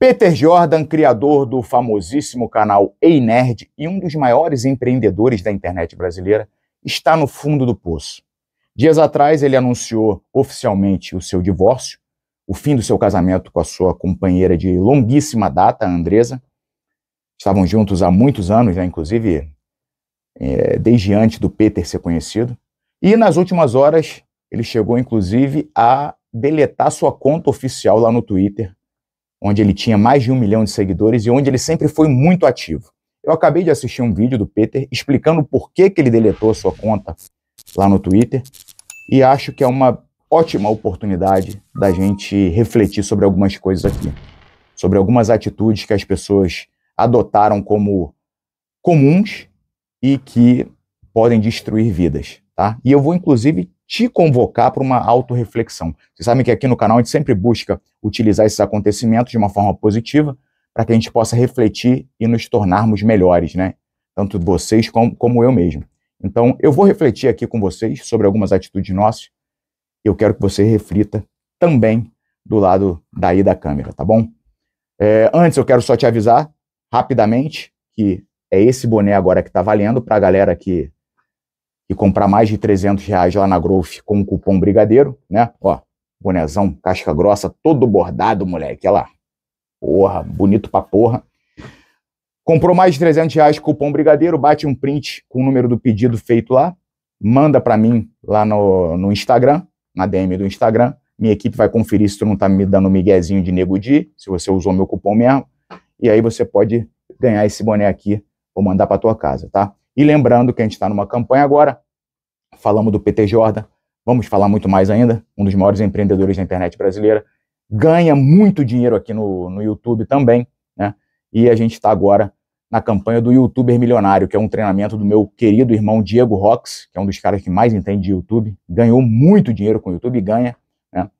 Peter Jordan, criador do famosíssimo canal Ei Nerd e um dos maiores empreendedores da internet brasileira, está no fundo do poço. Dias atrás, ele anunciou oficialmente o seu divórcio, o fim do seu casamento com a sua companheira de longuíssima data, Andresa. Estavam juntos há muitos anos, né, inclusive é, desde antes do Peter ser conhecido. E nas últimas horas, ele chegou inclusive a deletar sua conta oficial lá no Twitter onde ele tinha mais de um milhão de seguidores e onde ele sempre foi muito ativo. Eu acabei de assistir um vídeo do Peter explicando por que, que ele deletou a sua conta lá no Twitter e acho que é uma ótima oportunidade da gente refletir sobre algumas coisas aqui, sobre algumas atitudes que as pessoas adotaram como comuns e que podem destruir vidas, tá? E eu vou inclusive te convocar para uma autorreflexão. Vocês sabem que aqui no canal a gente sempre busca utilizar esses acontecimentos de uma forma positiva para que a gente possa refletir e nos tornarmos melhores, né? Tanto vocês como, como eu mesmo. Então, eu vou refletir aqui com vocês sobre algumas atitudes nossas. Eu quero que você reflita também do lado daí da câmera, tá bom? É, antes, eu quero só te avisar rapidamente que é esse boné agora que está valendo para a galera que e comprar mais de 300 reais lá na Growth com o cupom Brigadeiro, né? Ó, bonezão, casca grossa, todo bordado, moleque, olha lá. Porra, bonito pra porra. Comprou mais de 300 reais cupom Brigadeiro, bate um print com o número do pedido feito lá, manda para mim lá no, no Instagram, na DM do Instagram. Minha equipe vai conferir se tu não tá me dando um miguezinho de nego de, se você usou meu cupom mesmo. E aí você pode ganhar esse boné aqui, ou mandar para tua casa, tá? E lembrando que a gente está numa campanha agora, falamos do PT Jordan, vamos falar muito mais ainda, um dos maiores empreendedores da internet brasileira, ganha muito dinheiro aqui no, no YouTube também, né? E a gente está agora na campanha do YouTuber Milionário, que é um treinamento do meu querido irmão Diego Rox, que é um dos caras que mais entende de YouTube, ganhou muito dinheiro com o YouTube, ganha, né?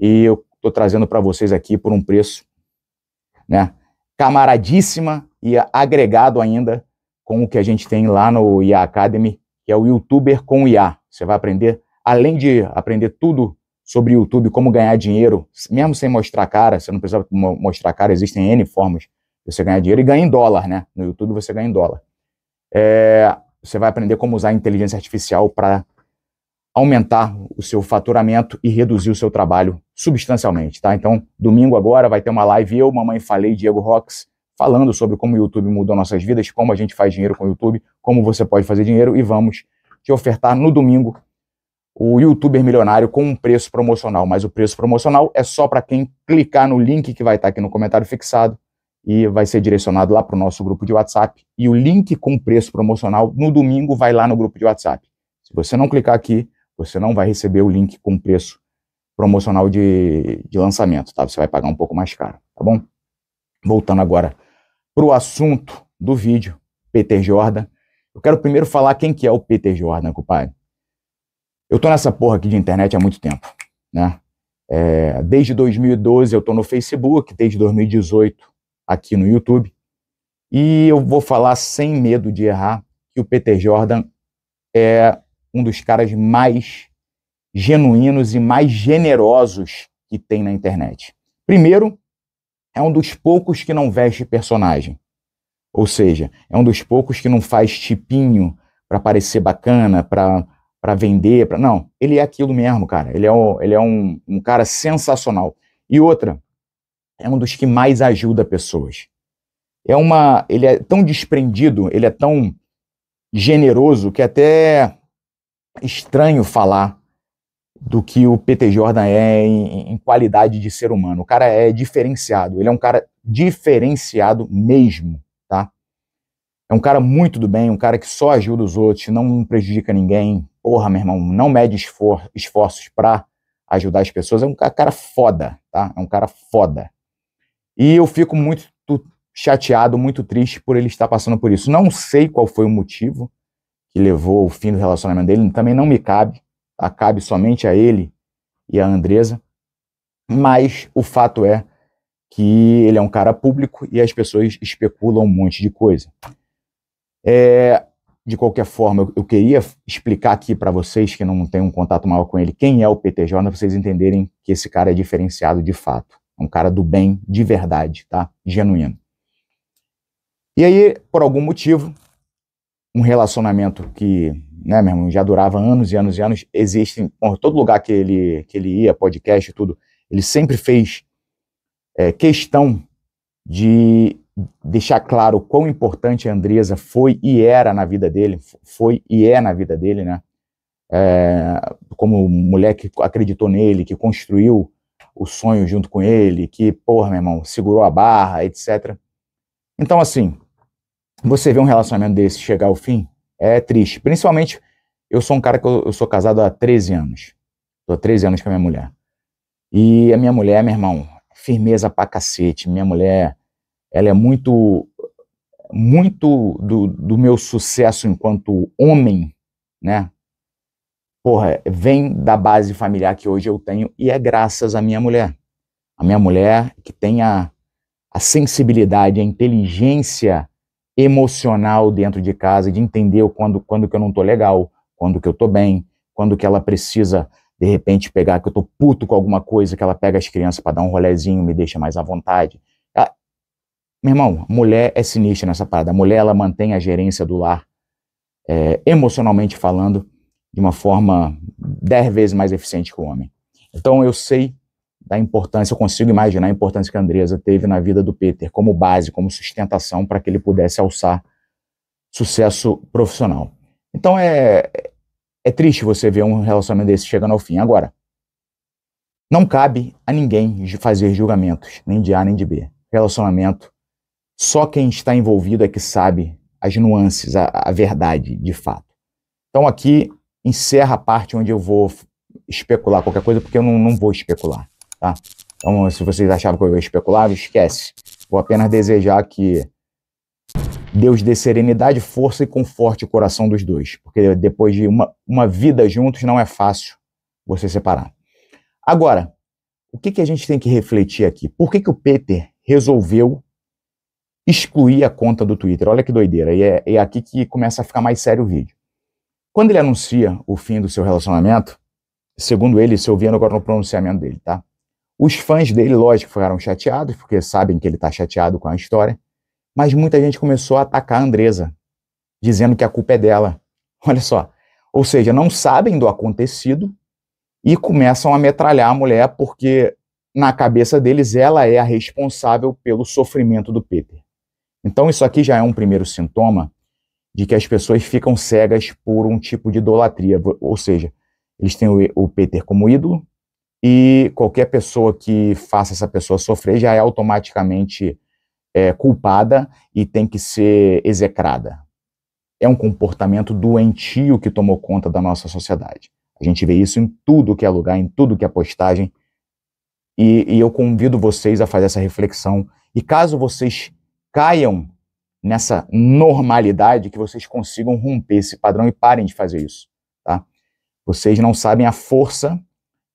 E eu estou trazendo para vocês aqui por um preço, né? Camaradíssima e agregado ainda com o que a gente tem lá no IA Academy, que é o YouTuber com IA. Você vai aprender, além de aprender tudo sobre YouTube, como ganhar dinheiro, mesmo sem mostrar cara, você não precisa mostrar cara, existem N formas de você ganhar dinheiro e ganha em dólar, né? No YouTube você ganha em dólar. É, você vai aprender como usar a inteligência artificial para aumentar o seu faturamento e reduzir o seu trabalho substancialmente, tá? Então, domingo agora vai ter uma live eu, mamãe falei, Diego Rox, falando sobre como o YouTube mudou nossas vidas, como a gente faz dinheiro com o YouTube, como você pode fazer dinheiro e vamos te ofertar no domingo o YouTuber Milionário com um preço promocional. Mas o preço promocional é só para quem clicar no link que vai estar aqui no comentário fixado e vai ser direcionado lá para o nosso grupo de WhatsApp. E o link com preço promocional no domingo vai lá no grupo de WhatsApp. Se você não clicar aqui, você não vai receber o link com preço promocional de, de lançamento, tá? Você vai pagar um pouco mais caro, tá bom? Voltando agora para o assunto do vídeo, Peter Jordan. Eu quero primeiro falar quem que é o Peter Jordan, compadre. Eu tô nessa porra aqui de internet há muito tempo, né? É, desde 2012 eu tô no Facebook, desde 2018 aqui no YouTube. E eu vou falar sem medo de errar que o Peter Jordan é um dos caras mais genuínos e mais generosos que tem na internet. Primeiro, é um dos poucos que não veste personagem. Ou seja, é um dos poucos que não faz tipinho para parecer bacana, para vender, para não, ele é aquilo mesmo, cara. Ele é, ele é um, um cara sensacional. E outra, é um dos que mais ajuda pessoas. É uma, ele é tão desprendido, ele é tão generoso que é até estranho falar do que o PT Jordan é em, em, qualidade de ser humano. O cara é diferenciado, ele é um cara diferenciado mesmo, tá? É um cara muito do bem, um cara que só ajuda os outros, não prejudica ninguém. Porra, meu irmão, não mede esfor esforços para ajudar as pessoas. É um cara foda, tá? É um cara foda. E eu fico muito chateado, muito triste por ele estar passando por isso. Não sei qual foi o motivo que levou o fim do relacionamento dele, também não me cabe acabe somente a ele e a Andresa, mas o fato é que ele é um cara público e as pessoas especulam um monte de coisa. É, de qualquer forma, eu, queria explicar aqui para vocês que não têm um contato maior com ele quem é o PTJ, para vocês entenderem que esse cara é diferenciado de fato. É um cara do bem de verdade, tá? Genuíno. E aí, por algum motivo, um relacionamento que, né, meu irmão, já durava anos e anos e anos. Existem, bom, todo lugar que ele, que ele ia, podcast e tudo, ele sempre fez é, questão de deixar claro quão importante a Andresa foi e era na vida dele, foi e é na vida dele, né? É, como mulher que acreditou nele, que construiu o sonho junto com ele, que, porra, meu irmão, segurou a barra, etc. Então, assim, você vê um relacionamento desse chegar ao fim é triste. Principalmente, eu sou um cara que eu, eu sou casado há 13 anos. Tô há 13 anos com a minha mulher. E a minha mulher, meu irmão, firmeza pra cacete. Minha mulher, ela é muito. Muito do, do meu sucesso enquanto homem, né? Porra, vem da base familiar que hoje eu tenho e é graças à minha mulher. A minha mulher que tem a, a sensibilidade, a inteligência emocional dentro de casa, de entender quando, quando que eu não estou legal, quando que eu estou bem, quando que ela precisa, de repente, pegar, que eu estou puto com alguma coisa, que ela pega as crianças para dar um rolezinho, me deixa mais à vontade. Ela... Ah, meu irmão, mulher é sinistra nessa parada. A mulher, ela mantém a gerência do lar, é, emocionalmente falando, de uma forma dez vezes mais eficiente que o homem. Então, eu sei da importância, eu consigo imaginar a importância que a Andresa teve na vida do Peter como base, como sustentação para que ele pudesse alçar sucesso profissional. Então é, é triste você ver um relacionamento desse chegando ao fim. Agora, não cabe a ninguém de fazer julgamentos, nem de A nem de B. Relacionamento, só quem está envolvido é que sabe as nuances, a, a verdade de fato. Então aqui encerra a parte onde eu vou especular qualquer coisa, porque eu não, não vou especular. Tá? Então, se vocês achavam que eu especulava, esquece. Vou apenas desejar que Deus dê serenidade, força e conforte o coração dos dois, porque depois de uma, uma vida juntos não é fácil você separar. Agora, o que, que a gente tem que refletir aqui? Por que, que o Peter resolveu excluir a conta do Twitter? Olha que doideira, e é, é aqui que começa a ficar mais sério o vídeo. Quando ele anuncia o fim do seu relacionamento, segundo ele, se ouvindo agora no pronunciamento dele, tá? Os fãs dele, lógico, ficaram chateados, porque sabem que ele está chateado com a história, mas muita gente começou a atacar a Andresa, dizendo que a culpa é dela. Olha só. Ou seja, não sabem do acontecido e começam a metralhar a mulher porque, na cabeça deles, ela é a responsável pelo sofrimento do Peter. Então, isso aqui já é um primeiro sintoma de que as pessoas ficam cegas por um tipo de idolatria, ou seja, eles têm o Peter como ídolo, e qualquer pessoa que faça essa pessoa sofrer já é automaticamente é, culpada e tem que ser execrada. É um comportamento doentio que tomou conta da nossa sociedade. A gente vê isso em tudo que é lugar, em tudo que é postagem. E, e eu convido vocês a fazer essa reflexão. E caso vocês caiam nessa normalidade, que vocês consigam romper esse padrão e parem de fazer isso. Tá? Vocês não sabem a força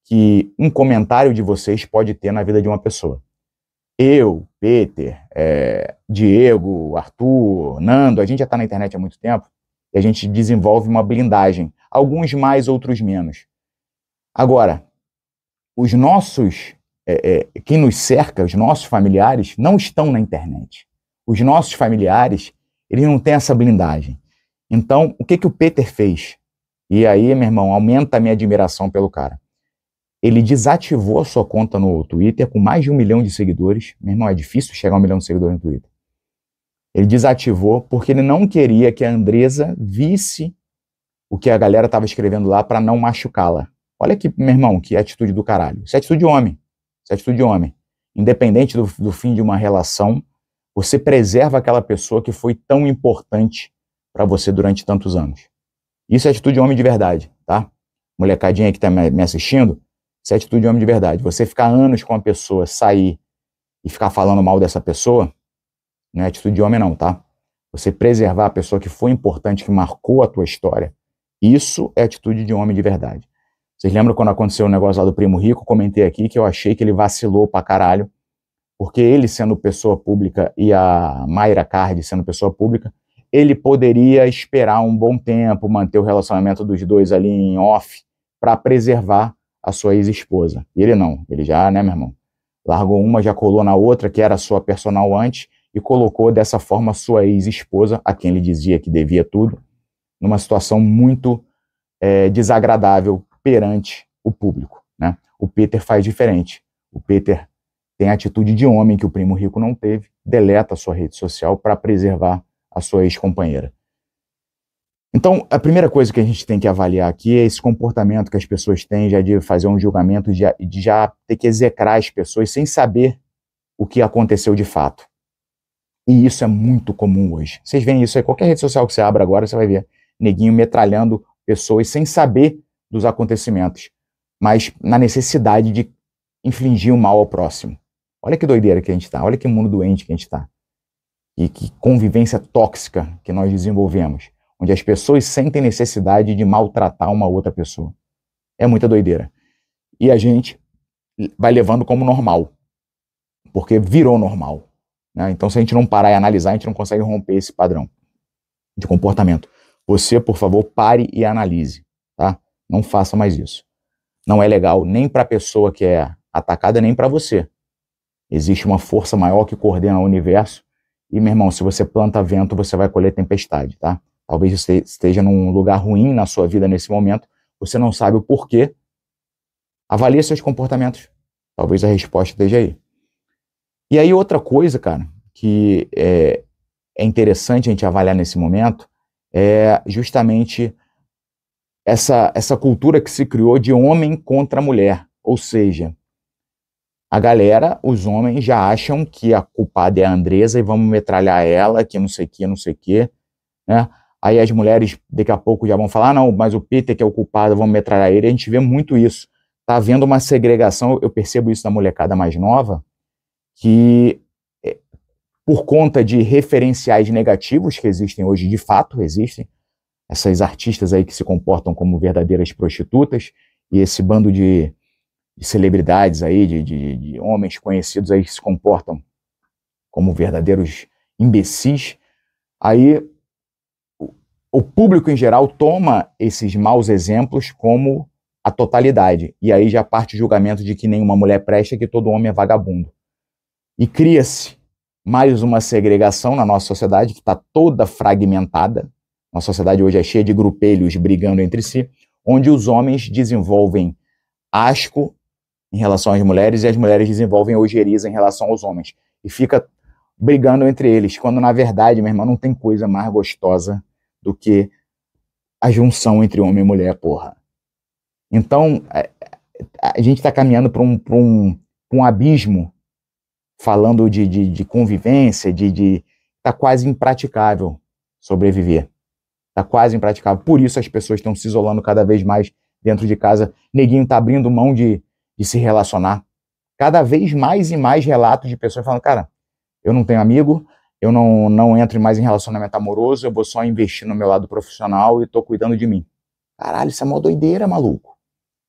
que um comentário de vocês pode ter na vida de uma pessoa. Eu, Peter, é, Diego, Arthur, Nando, a gente já está na internet há muito tempo e a gente desenvolve uma blindagem, alguns mais, outros menos. Agora, os nossos, é, é, quem nos cerca, os nossos familiares, não estão na internet. Os nossos familiares, eles não têm essa blindagem. Então, o que, que o Peter fez? E aí, meu irmão, aumenta a minha admiração pelo cara. Ele desativou a sua conta no Twitter com mais de um milhão de seguidores. Meu irmão, é difícil chegar a um milhão de seguidores no Twitter. Ele desativou porque ele não queria que a Andresa visse o que a galera estava escrevendo lá para não machucá-la. Olha que, meu irmão, que atitude do caralho. Isso é atitude de homem. Isso é atitude de homem. Independente do, do fim de uma relação, você preserva aquela pessoa que foi tão importante para você durante tantos anos. Isso é atitude de homem de verdade, tá? Molecadinha que tá me assistindo, isso é atitude de homem de verdade. Você ficar anos com uma pessoa, sair e ficar falando mal dessa pessoa, não é atitude de homem, não, tá? Você preservar a pessoa que foi importante, que marcou a tua história. Isso é atitude de homem de verdade. Vocês lembram quando aconteceu o um negócio lá do primo rico? Comentei aqui que eu achei que ele vacilou pra caralho, porque ele sendo pessoa pública e a Mayra Card sendo pessoa pública, ele poderia esperar um bom tempo, manter o relacionamento dos dois ali em off, para preservar a sua ex-esposa. Ele não, ele já, né, meu irmão? Largou uma, já colou na outra, que era a sua personal antes, e colocou dessa forma sua ex-esposa, a quem ele dizia que devia tudo, numa situação muito é, desagradável perante o público. Né? O Peter faz diferente. O Peter tem a atitude de homem que o primo rico não teve, deleta a sua rede social para preservar a sua ex-companheira. Então, a primeira coisa que a gente tem que avaliar aqui é esse comportamento que as pessoas têm já de fazer um julgamento, de, de já ter que execrar as pessoas sem saber o que aconteceu de fato. E isso é muito comum hoje. Vocês veem isso aí, qualquer rede social que você abra agora, você vai ver neguinho metralhando pessoas sem saber dos acontecimentos, mas na necessidade de infligir o mal ao próximo. Olha que doideira que a gente está, olha que mundo doente que a gente está. E que convivência tóxica que nós desenvolvemos onde as pessoas sentem necessidade de maltratar uma outra pessoa. É muita doideira. E a gente vai levando como normal, porque virou normal. Né? Então, se a gente não parar e analisar, a gente não consegue romper esse padrão de comportamento. Você, por favor, pare e analise, tá? Não faça mais isso. Não é legal nem para a pessoa que é atacada, nem para você. Existe uma força maior que coordena o universo. E, meu irmão, se você planta vento, você vai colher tempestade, tá? Talvez você esteja num lugar ruim na sua vida nesse momento, você não sabe o porquê. Avalie seus comportamentos. Talvez a resposta esteja aí. E aí, outra coisa, cara, que é, é interessante a gente avaliar nesse momento é justamente essa, essa cultura que se criou de homem contra mulher. Ou seja, a galera, os homens, já acham que a culpada é a Andresa e vamos metralhar ela, que não sei o que, não sei o que, né? Aí as mulheres daqui a pouco já vão falar, ah, não, mas o Peter que é o culpado, vamos metralhar ele. A gente vê muito isso. Tá havendo uma segregação, eu percebo isso na molecada mais nova, que eh, por conta de referenciais negativos que existem hoje, de fato existem, essas artistas aí que se comportam como verdadeiras prostitutas e esse bando de, de celebridades aí, de, de, de, homens conhecidos aí que se comportam como verdadeiros imbecis, aí o público em geral toma esses maus exemplos como a totalidade. E aí já parte o julgamento de que nenhuma mulher presta, que todo homem é vagabundo. E cria-se mais uma segregação na nossa sociedade, que está toda fragmentada. Nossa sociedade hoje é cheia de grupelhos brigando entre si, onde os homens desenvolvem asco em relação às mulheres e as mulheres desenvolvem ojeriza em relação aos homens. E fica brigando entre eles, quando na verdade, meu irmão, não tem coisa mais gostosa do que a junção entre homem e mulher, porra. Então, a, é, é, a gente está caminhando para um, um, um abismo, falando de, de, de convivência, de, de. Tá quase impraticável sobreviver. Tá quase impraticável. Por isso as pessoas estão se isolando cada vez mais dentro de casa. Neguinho tá abrindo mão de, de se relacionar. Cada vez mais e mais relatos de pessoas falando, cara, eu não tenho amigo, eu não, não entro mais em relacionamento amoroso, eu vou só investir no meu lado profissional e tô cuidando de mim. Caralho, isso é mó doideira, maluco.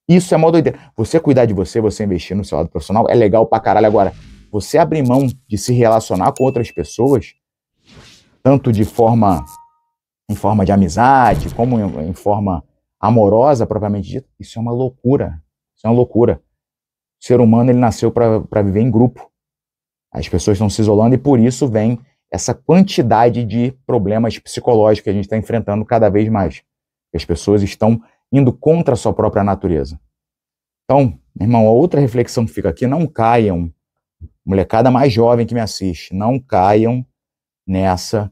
Isso é mó doideira. Você cuidar de você, você investir no seu lado profissional é legal pra caralho. Agora, você abrir mão de se relacionar com outras pessoas, tanto de forma em forma de amizade, como em, em forma amorosa propriamente dita, isso é uma loucura. Isso é uma loucura. O ser humano ele nasceu para viver em grupo. As pessoas estão se isolando e por isso vem essa quantidade de problemas psicológicos que a gente está enfrentando cada vez mais. As pessoas estão indo contra a sua própria natureza. Então, irmão, a outra reflexão que fica aqui, não caiam, molecada mais jovem que me assiste, não caiam nessa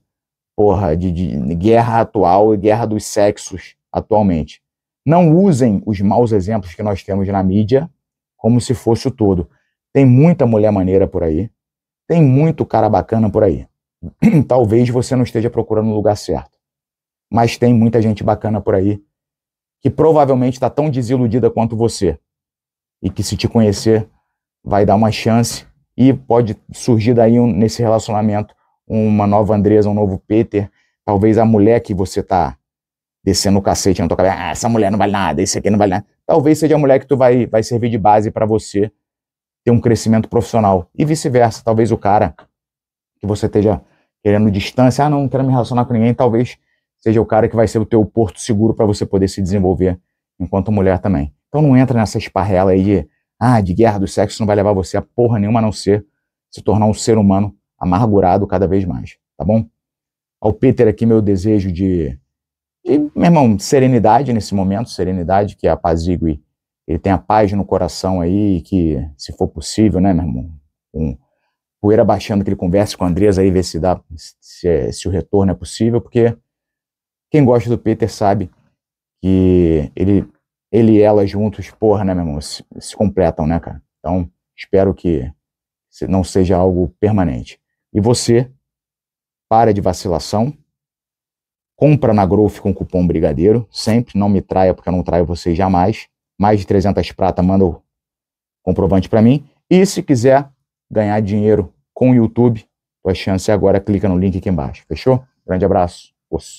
porra de, de guerra atual e guerra dos sexos atualmente. Não usem os maus exemplos que nós temos na mídia como se fosse o todo. Tem muita mulher maneira por aí, tem muito cara bacana por aí. talvez você não esteja procurando o lugar certo. Mas tem muita gente bacana por aí que provavelmente está tão desiludida quanto você e que se te conhecer vai dar uma chance e pode surgir daí um, nesse relacionamento uma nova Andresa, um novo Peter, talvez a mulher que você tá descendo o cacete na tua cabeça, ah, essa mulher não vale nada, esse aqui não vale nada. Talvez seja a mulher que tu vai, vai servir de base para você ter um crescimento profissional e vice-versa. Talvez o cara que você esteja querendo distância, ah, não quero me relacionar com ninguém, talvez seja o cara que vai ser o teu porto seguro para você poder se desenvolver enquanto mulher também. Então não entra nessa esparrela aí de, ah, de guerra do sexo não vai levar você a porra nenhuma a não ser se tornar um ser humano amargurado cada vez mais, tá bom? Ao Peter aqui, meu desejo de, de meu irmão, serenidade nesse momento, serenidade que apazigue, ele tenha paz no coração aí, que se for possível, né, meu irmão, um, poeira baixando que ele converse com o Andresa aí, ver se dá, se, se o retorno é possível, porque quem gosta do Peter sabe que ele, ele e ela juntos, porra, né, meu irmão, se, se completam, né, cara? Então, espero que não seja algo permanente. E você, para de vacilação, compra na Growth com cupom Brigadeiro, sempre, não me traia, porque eu não traio vocês jamais. Mais de 300 prata, manda o comprovante para mim. E se quiser ganhar dinheiro com o YouTube. Tua chance é agora, clica no link aqui embaixo. Fechou? Grande abraço. Osso.